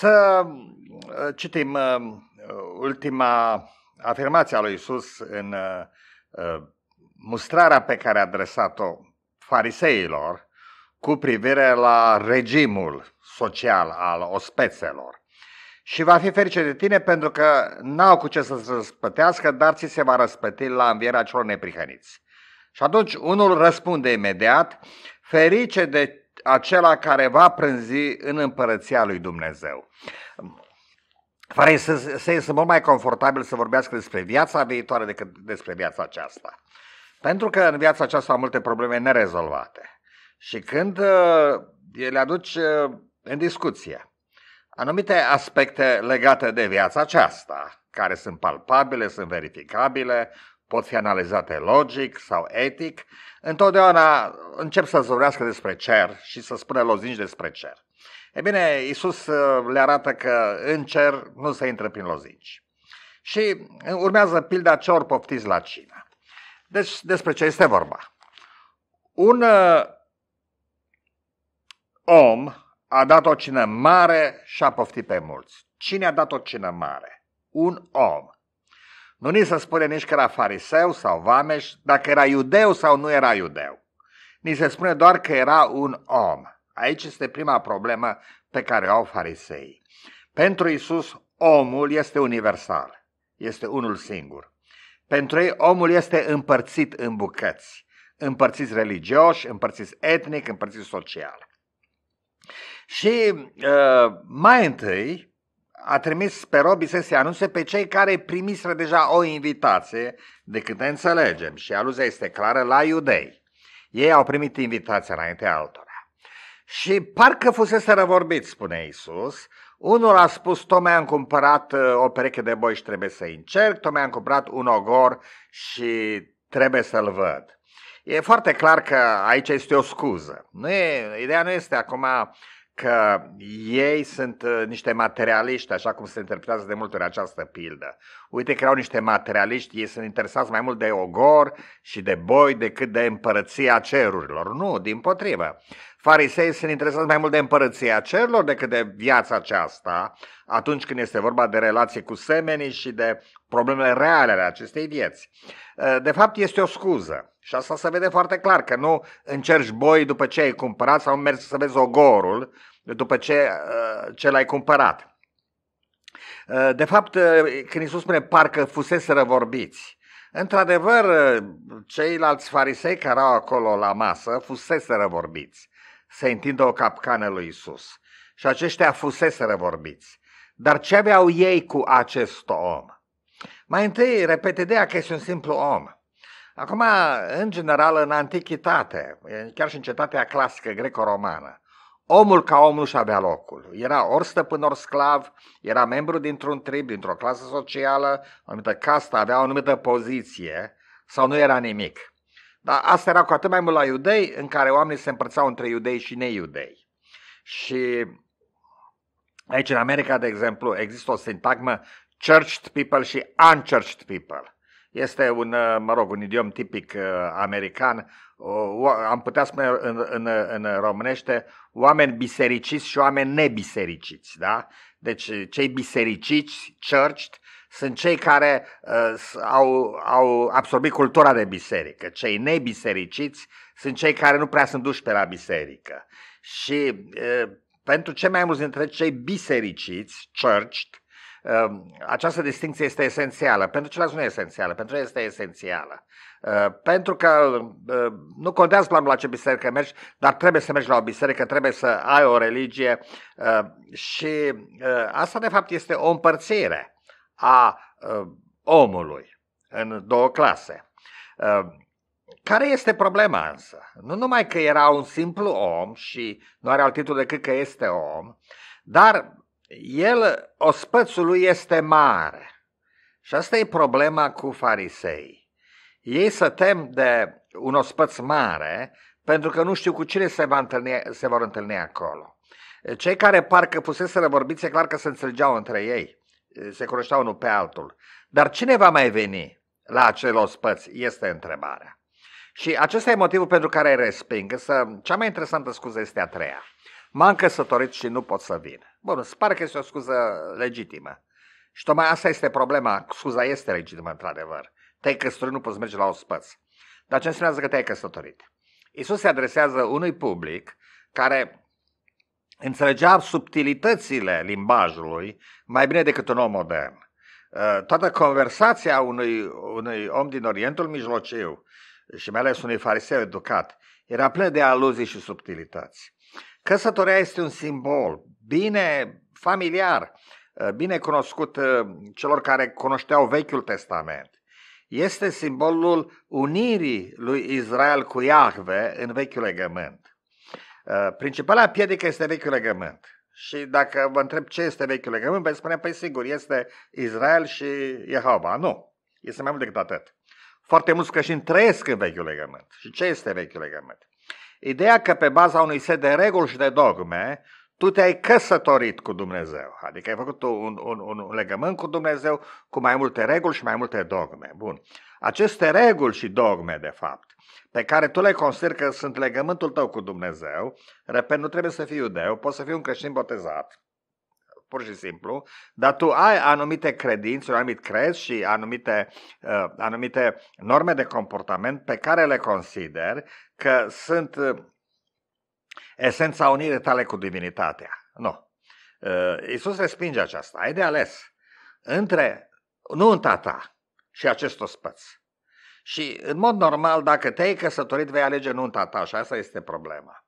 Să uh, citim uh, ultima afirmație a lui Isus în uh, mustrarea pe care a adresat-o fariseilor cu privire la regimul social al ospețelor. Și va fi ferice de tine pentru că n-au cu ce să se răspătească, dar ți se va răspăti la învierea celor neprihăniți. Și atunci unul răspunde imediat, ferice de acela care va prânzi în împărăția lui Dumnezeu. Fără să, să este mult mai confortabil să vorbească despre viața viitoare decât despre viața aceasta. Pentru că în viața aceasta au multe probleme nerezolvate. Și când uh, le aduci uh, în discuție anumite aspecte legate de viața aceasta, care sunt palpabile, sunt verificabile, pot fi analizate logic sau etic, întotdeauna încep să zărească despre cer și să spună lozinci despre cer. E bine, Isus uh, le arată că în cer nu se intră prin lozinci. Și uh, urmează pilda ori poftiți la cină. Deci despre ce este vorba? Un uh, om a dat o cină mare și a poftit pe mulți. Cine a dat o cină mare? Un om. Nu ni se spune nici că era fariseu sau vameș, dacă era iudeu sau nu era iudeu. Ni se spune doar că era un om. Aici este prima problemă pe care o au farisei. Pentru Isus, omul este universal, este unul singur. Pentru ei, omul este împărțit în bucăți, împărțit religioși, împărțit etnic, împărțit social. Și uh, mai întâi, a trimis pe Robi să se anunțe pe cei care primiseră deja o invitație, de câte înțelegem, și aluzia este clară la iudei. Ei au primit invitația înainte altora. Și parcă fusese răvorbit, spune Isus, unul a spus, tocmai am cumpărat uh, o pereche de boi și trebuie să încerc, tocmai am cumpărat un ogor și trebuie să-l văd. E foarte clar că aici este o scuză. Nu e, ideea nu este acum că ei sunt uh, niște materialiști, așa cum se interpretează de multe ori această pildă. Uite că erau niște materialiști, ei sunt interesați mai mult de ogor și de boi decât de împărăția cerurilor. Nu, din potrivă. Farisei sunt interesați mai mult de împărăția cerurilor decât de viața aceasta, atunci când este vorba de relație cu semenii și de problemele reale ale acestei vieți. Uh, de fapt, este o scuză. Și asta se vede foarte clar, că nu încerci boi după ce ai cumpărat sau mergi să vezi ogorul după ce, uh, ce l-ai cumpărat. Uh, de fapt, uh, când Iisus spune parcă fuseseră vorbiți, într-adevăr, ceilalți farisei care erau acolo la masă fuseseră vorbiți se întindă o capcană lui Iisus. Și aceștia fuseseră vorbiți. Dar ce aveau ei cu acest om? Mai întâi, repete ideea că este un simplu om Acum, în general, în antichitate, chiar și în cetatea clasică greco-romană, omul ca omul și avea locul. Era ori stăpân, ori sclav, era membru dintr-un trib, dintr-o clasă socială, o anumită castă, avea o anumită poziție sau nu era nimic. Dar asta era cu atât mai mult la iudei, în care oamenii se împărțau între iudei și neiudei. Și aici, în America, de exemplu, există o sintagmă churched people și unchurched people. Este un, uh, mă rog, un idiom tipic uh, american, am putea spune în, în, în românește, oameni bisericiți și oameni nebisericiți, da? Deci cei bisericiți, churched, sunt cei care uh, au, au absorbit cultura de biserică. Cei nebisericiți sunt cei care nu prea sunt duși pe la biserică. Și uh, pentru cei mai mulți dintre cei bisericiți, churched, Ehm, această distinție este esențială. Pentru ceilalți nu e esențială, pentru ei este esențială. Ehm, pentru că ehm, nu contează la ce biserică mergi, dar trebuie să mergi la o biserică, trebuie să ai o religie și asta de fapt este o împărțire a omului în două clase. Care este problema însă? Nu numai că era un simplu om și nu are alt titlu decât că este om, dar el, ospățul lui este mare. Și asta e problema cu farisei. Ei se tem de un ospăț mare pentru că nu știu cu cine se, va întâlni, se vor întâlni acolo. Cei care parcă puseseră vorbiți, e clar că se înțelegeau între ei, se cunoșteau unul pe altul. Dar cine va mai veni la acel ospăț, este întrebarea. Și acesta e motivul pentru care resping, însă cea mai interesantă scuză este a treia. M-am căsătorit și nu pot să vin. Bun, îți pare că este o scuză legitimă. Și tocmai asta este problema. Scuza este legitimă, într-adevăr. Te-ai căsătorit, nu poți merge la ospăț. Dar ce înseamnă că te-ai căsătorit? Isus se adresează unui public care înțelegea subtilitățile limbajului mai bine decât un om modern. Ă, toată conversația unui, unui om din Orientul Mijlociu și mai ales unui fariseu educat era plină de aluzii și subtilități. Căsătoria este un simbol bine familiar, eh, bine cunoscut eh, celor care cunoșteau Vechiul Testament. Este simbolul unirii lui Israel cu Iahve în Vechiul Legământ. Eh, principala piedică este Vechiul Legământ. Și dacă vă întreb ce este Vechiul Legământ, veți spune, păi sigur, este Israel și Jehova. Nu, este mai mult decât atât. Foarte mulți creștini trăiesc în Vechiul Legământ. Și ce este Vechiul Legământ? Ideea că pe baza unui set de reguli și de dogme, tu te-ai căsătorit cu Dumnezeu, adică ai făcut un, un, un legământ cu Dumnezeu cu mai multe reguli și mai multe dogme. Bun. Aceste reguli și dogme, de fapt, pe care tu le consideri că sunt legământul tău cu Dumnezeu, repet, nu trebuie să fii iudeu, poți să fii un creștin botezat, pur și simplu, dar tu ai anumite credințe, un anumit crez și anumite, uh, anumite norme de comportament pe care le consider că sunt uh, esența unirii tale cu divinitatea. Nu. Uh, Iisus respinge aceasta. Ai de ales între nunta ta și acest ospăț. Și, în mod normal, dacă te-ai căsătorit, vei alege nunta ta și asta este problema.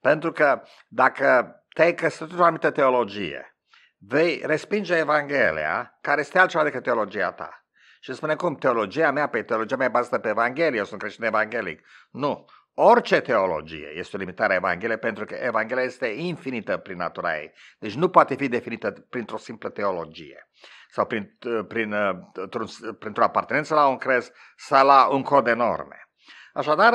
Pentru că dacă te-ai căsătorit o anumită teologie, vei respinge Evanghelia, care este altceva decât teologia ta. Și spune cum? Teologia mea, pe păi teologia mea bazată pe Evanghelie, eu sunt creștin evanghelic. Nu. Orice teologie este o limitare a Evangheliei pentru că Evanghelia este infinită prin natura ei. Deci nu poate fi definită printr-o simplă teologie sau prin, prin, printr-o apartenență la un crez sau la un cod de norme. Așadar,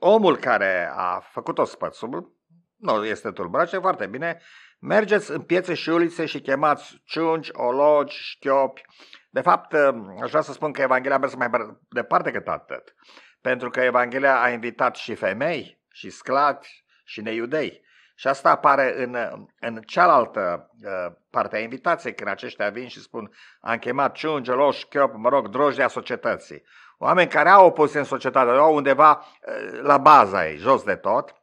omul care a făcut-o spățul nu este tulburare, foarte bine. Mergeți în piețe și ulițe și chemați ciunci, ologi, șchiopi. De fapt, uh, aș vrea să spun că Evanghelia a mers mai departe decât atât. Pentru că Evanghelia a invitat și femei, și sclavi, și neiudei. Și asta apare în, în cealaltă uh, parte a invitației, când aceștia vin și spun am chemat ciunge, loș, chiop, mă rog, drojdea societății. Oameni care au o poziție în societate, au undeva uh, la baza ei, jos de tot,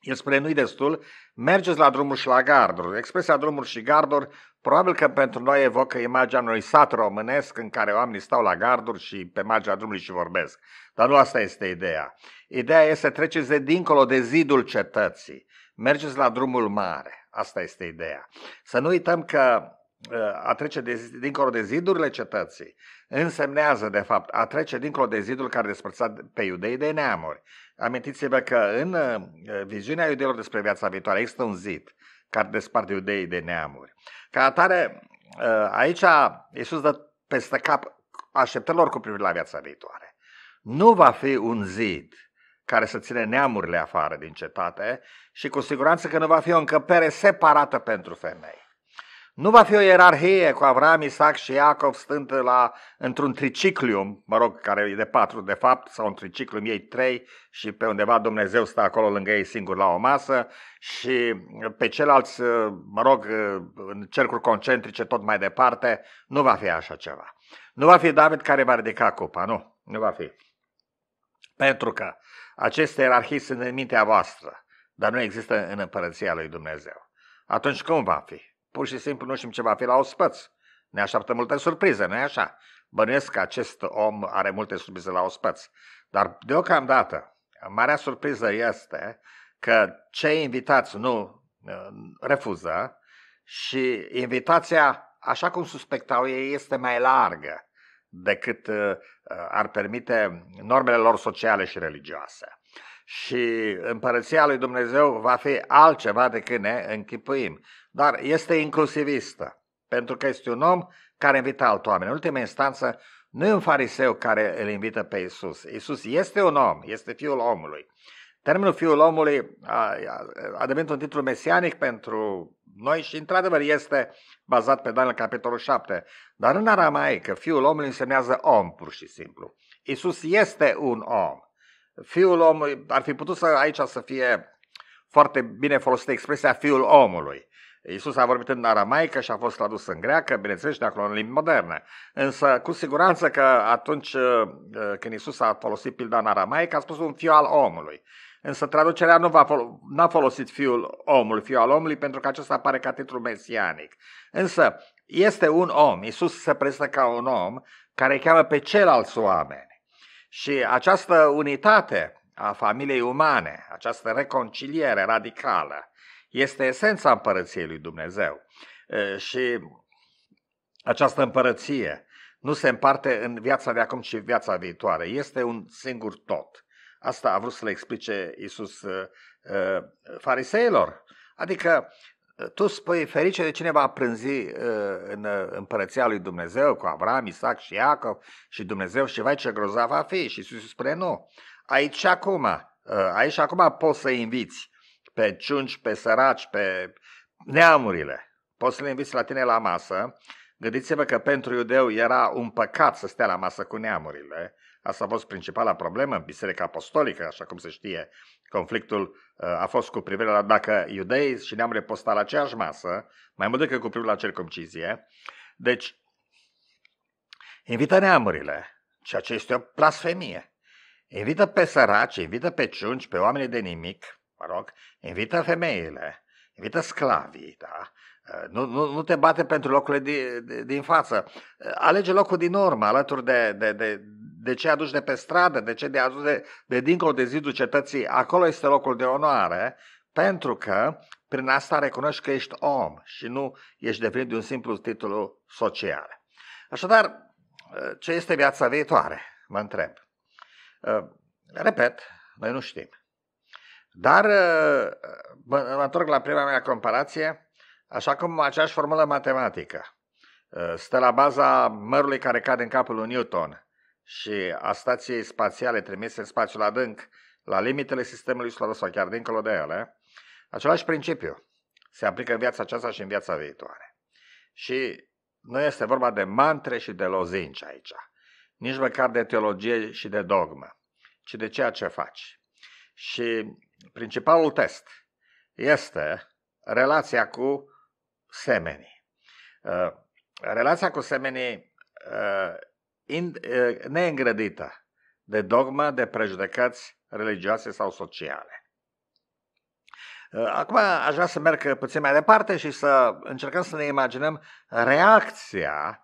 el spune, nu-i destul, mergeți la drumul și la garduri. Expresia drumuri și garduri probabil că pentru noi evocă imaginea unui sat românesc în care oamenii stau la garduri și pe marginea drumului și vorbesc. Dar nu asta este ideea. Ideea este să treceți de dincolo de zidul cetății. Mergeți la drumul mare. Asta este ideea. Să nu uităm că uh, a trece de, dincolo de zidurile cetății însemnează, de fapt, a trece dincolo de zidul care despărțea pe iudei de neamuri. Amintiți-vă că în uh, viziunea iudeilor despre viața viitoare există un zid care desparte iudeii de neamuri. Ca atare, uh, aici Iisus dă peste cap așteptărilor cu privire la viața viitoare. Nu va fi un zid care să ține neamurile afară din cetate și cu siguranță că nu va fi o încăpere separată pentru femei. Nu va fi o ierarhie cu Avram, Isaac și Iacov stând la, într-un triciclium, mă rog, care e de patru de fapt, sau un triciclium ei trei și pe undeva Dumnezeu stă acolo lângă ei singur la o masă și pe ceilalți, mă rog, în cercuri concentrice tot mai departe, nu va fi așa ceva. Nu va fi David care va ridica cupa, nu, nu va fi. Pentru că aceste ierarhii sunt în mintea voastră, dar nu există în împărăția lui Dumnezeu. Atunci cum va fi? Pur și simplu nu știm ce va fi la ospăț. Ne așteaptă multe surprize, nu-i așa? Bănuiesc că acest om are multe surprize la ospăț. Dar deocamdată, marea surpriză este că cei invitați nu uh, refuză și invitația, așa cum suspectau ei, este mai largă decât uh, ar permite normele lor sociale și religioase și împărăția lui Dumnezeu va fi altceva decât ne închipuim, dar este inclusivistă, pentru că este un om care invită alt oameni. În ultima instanță, nu e un fariseu care îl invită pe Isus. Isus este un om, este fiul omului. Termenul fiul omului a, a devenit un titlu mesianic pentru noi și, într-adevăr, este bazat pe Daniel capitolul 7. Dar în aramaică, fiul omului însemnează om, pur și simplu. Isus este un om. Fiul omului, ar fi putut să aici să fie foarte bine folosită expresia fiul omului. Iisus a vorbit în aramaică și a fost tradus în greacă, bineînțeles, de acolo în limbi moderne. Însă, cu siguranță că atunci uh, când Iisus a folosit pilda în aramaică, a spus un fiu al omului. Însă traducerea nu va, n-a folosit fiul omului, fiul al omului, pentru că acesta apare ca titlu mesianic. Însă, este un om, Iisus se prezintă ca un om care îi cheamă pe ceilalți oameni. Și această unitate a familiei umane, această reconciliere radicală, este esența împărăției lui Dumnezeu. Și această împărăție nu se împarte în viața de acum ci în viața viitoare. Este un singur tot. Asta a vrut să le explice Iisus fariseilor. Adică tu spui, ferice de cine va prânzi uh, în uh, împărăția lui Dumnezeu cu Avram, Isaac și Iacov și Dumnezeu și vai ce grozav va fi. Și Iisus spune nu. Aici și acum, uh, aici și acum poți să inviți pe ciunci, pe săraci, pe neamurile. Poți să le inviți la tine la masă. Gândiți-vă că pentru iudeu era un păcat să stea la masă cu neamurile. Asta a fost principala problemă în Biserica Apostolică, așa cum se știe Conflictul uh, a fost cu privire la dacă iudei și ne-am repostat la aceeași masă, mai mult decât cu privire la circumcizie. Deci, invită neamurile, ceea ce este o blasfemie. Invită pe săraci, invită pe ciunci, pe oamenii de nimic, mă rog, invită femeile, invită sclavii, da? Uh, nu, nu, nu te bate pentru locurile din, din față. Uh, alege locul din urmă, alături de, de, de, de ce aduci de pe stradă, de ce de aduci de, de dincolo de zidul cetății, acolo este locul de onoare, pentru că prin asta recunoști că ești om și nu ești devenit de un simplu titlu social. Așadar, ce este viața viitoare? Mă întreb. Repet, noi nu știm. Dar mă, mă întorc la prima mea comparație, așa cum aceeași formulă matematică stă la baza mărului care cade în capul lui Newton și a stației spațiale trimise în spațiul adânc, la limitele sistemului solar sau chiar dincolo de ele, același principiu se aplică în viața aceasta și în viața viitoare. Și nu este vorba de mantre și de lozinci aici, nici măcar de teologie și de dogmă, ci de ceea ce faci. Și principalul test este relația cu semenii. Uh, relația cu semenii uh, in, neîngrădită de dogmă, de prejudecăți religioase sau sociale. Acum aș vrea să merg puțin mai departe și să încercăm să ne imaginăm reacția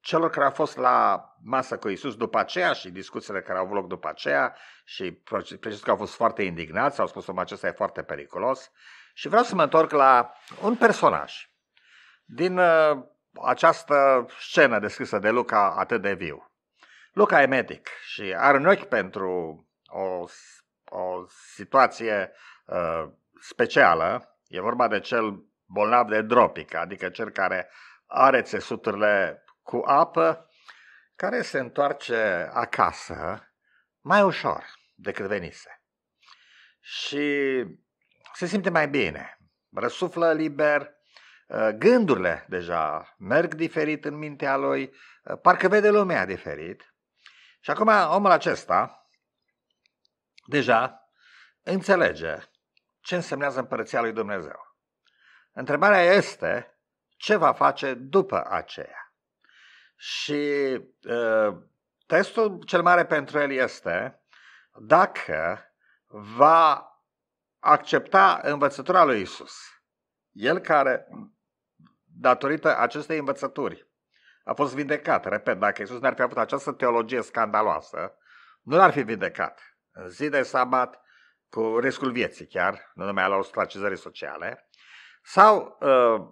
celor care au fost la masă cu Isus după aceea și discuțiile care au avut loc după aceea și precis că au fost foarte indignați, au spus că acesta e foarte periculos. Și vreau să mă întorc la un personaj din această scenă descrisă de Luca atât de viu. Luca e medic și are un ochi pentru o, o situație uh, specială. E vorba de cel bolnav de dropic, adică cel care are țesuturile cu apă, care se întoarce acasă mai ușor decât venise. Și se simte mai bine, răsuflă liber, Ă, gândurile deja merg diferit în mintea lui, ă, parcă vede lumea diferit. Și acum omul acesta deja înțelege ce însemnează împărăția lui Dumnezeu. Întrebarea este ce va face după aceea. Și ă, testul cel mare pentru el este dacă va accepta învățătura lui Isus. El care datorită acestei învățături. A fost vindecat, repet, dacă Iisus n-ar fi avut această teologie scandaloasă, nu l-ar fi vindecat. În zi de sabat, cu riscul vieții chiar, nu numai la ostracizării sociale, sau uh,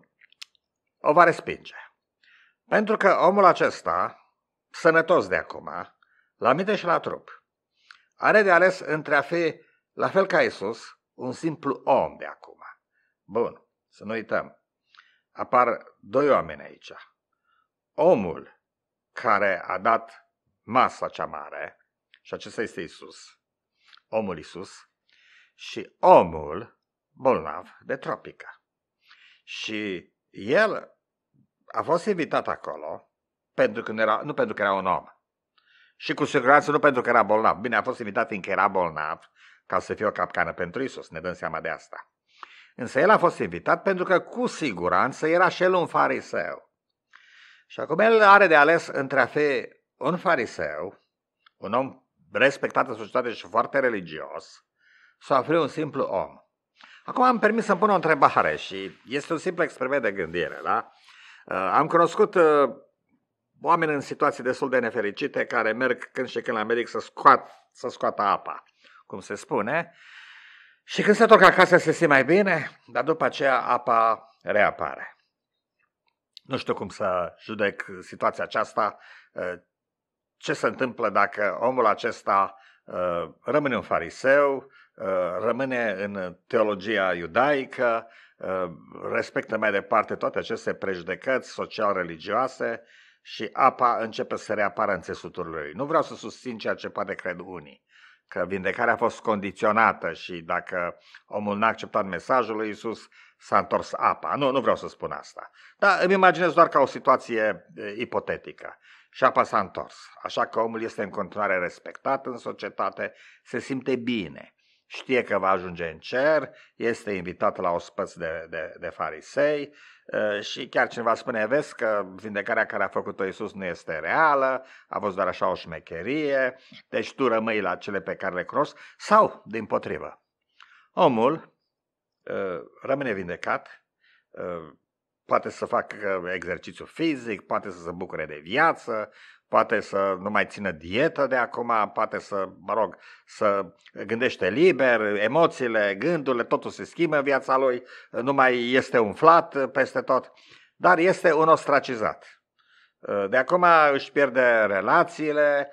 o va respinge. Pentru că omul acesta, sănătos de acum, la minte și la trup, are de ales între a fi, la fel ca Isus, un simplu om de acum. Bun, să nu uităm apar doi oameni aici. Omul care a dat masa cea mare, și acesta este Isus, omul Isus, și omul bolnav de tropică. Și el a fost invitat acolo pentru că era, nu pentru că era un om. Și cu siguranță nu pentru că era bolnav. Bine, a fost invitat fiindcă era bolnav, ca să fie o capcană pentru Isus, ne dăm seama de asta. Însă el a fost invitat pentru că cu siguranță era și el un fariseu. Și acum el are de ales între a fi un fariseu, un om respectat în societate și foarte religios, sau a fi un simplu om. Acum am permis să-mi pun o întrebare și este un simplu experiment de gândire, da? Uh, am cunoscut uh, oameni în situații destul de nefericite care merg când și când la medic să, scoat, să scoată apa, cum se spune, și când se întorc acasă se simt mai bine, dar după aceea apa reapare. Nu știu cum să judec situația aceasta, uh, ce se întâmplă dacă omul acesta uh, rămâne un fariseu, uh, rămâne în teologia iudaică, respectă mai departe toate aceste prejudecăți social-religioase și apa începe să reapară în țesuturile lui. Nu vreau să susțin ceea ce poate cred unii, că vindecarea a fost condiționată și dacă omul n-a acceptat mesajul lui Isus, s-a întors apa. Nu, nu vreau să spun asta. Dar îmi imaginez doar ca o situație e, ipotetică. Și apa s-a întors. Așa că omul este în continuare respectat în societate, se simte bine știe că va ajunge în cer, este invitat la ospăț de, de, de farisei uh, și chiar cineva spune, vezi că vindecarea care a făcut-o Iisus nu este reală, a fost doar așa o șmecherie, deci tu rămâi la cele pe care le cunosc sau, din potrivă, omul uh, rămâne vindecat, uh, poate să facă exercițiu fizic, poate să se bucure de viață, poate să nu mai țină dietă de acum, poate să, mă rog, să gândește liber, emoțiile, gândurile, totul se schimbă în viața lui, nu mai este umflat peste tot, dar este un ostracizat. De acum își pierde relațiile,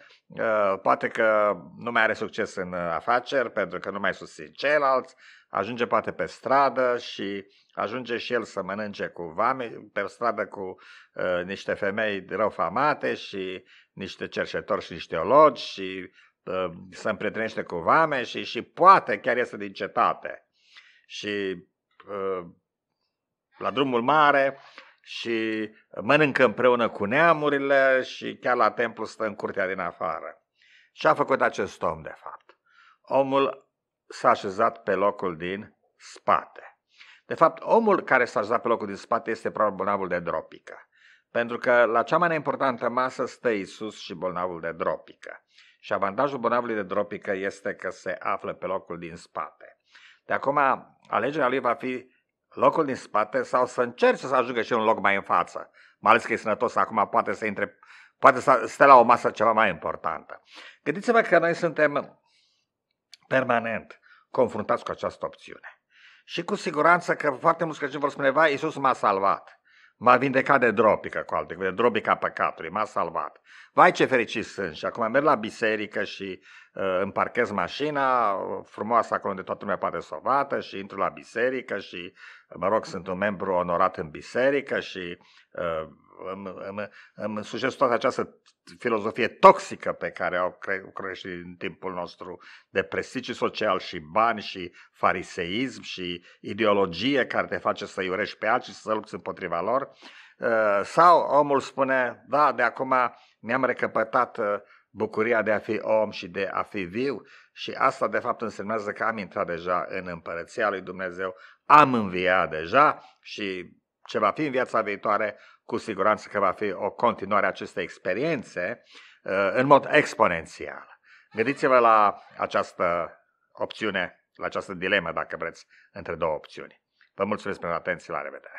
poate că nu mai are succes în afaceri pentru că nu mai susțin ceilalți, ajunge poate pe stradă și ajunge și el să mănânce cu vame, pe stradă cu uh, niște femei răufamate și niște cercetori și niște ologi și uh, se împrietenește cu vame și, și poate chiar este din cetate. Și uh, la drumul mare și mănâncă împreună cu neamurile și chiar la templu stă în curtea din afară. Ce a făcut acest om, de fapt? Omul s-a așezat pe locul din spate. De fapt, omul care s-a așezat pe locul din spate este probabil bolnavul de dropică. Pentru că la cea mai importantă masă stă Isus și bolnavul de dropică. Și avantajul bolnavului de dropică este că se află pe locul din spate. De acum, alegerea lui va fi locul din spate sau să încerce să ajungă și un loc mai în față. Mai ales că e sănătos, acum poate să intre, poate să stă la o masă ceva mai importantă. Gândiți-vă că noi suntem permanent confruntați cu această opțiune. Și cu siguranță că foarte mulți creștini vor spune, vai, Iisus m-a salvat, m-a vindecat de dropică, cu alte cuvinte, dropica păcatului, m-a salvat. Vai ce fericit sunt și acum merg la biserică și îmi parchez mașina, frumoasă acolo unde toată lumea o sovată și intru la biserică și, mă rog, sunt un membru onorat în biserică și uh, îmi, îmi, îmi sugest toată această filozofie toxică pe care au creștit în timpul nostru de prestigiu social și bani și fariseism și ideologie care te face să iurești pe alții și să lupți împotriva lor. Uh, sau omul spune, da, de acum mi-am recăpătat uh, bucuria de a fi om și de a fi viu și asta de fapt însemnează că am intrat deja în împărăția lui Dumnezeu, am înviat deja și ce va fi în viața viitoare, cu siguranță că va fi o continuare a acestei experiențe uh, în mod exponențial. Gândiți-vă la această opțiune, la această dilemă, dacă vreți, între două opțiuni. Vă mulțumesc pentru atenție, la revedere!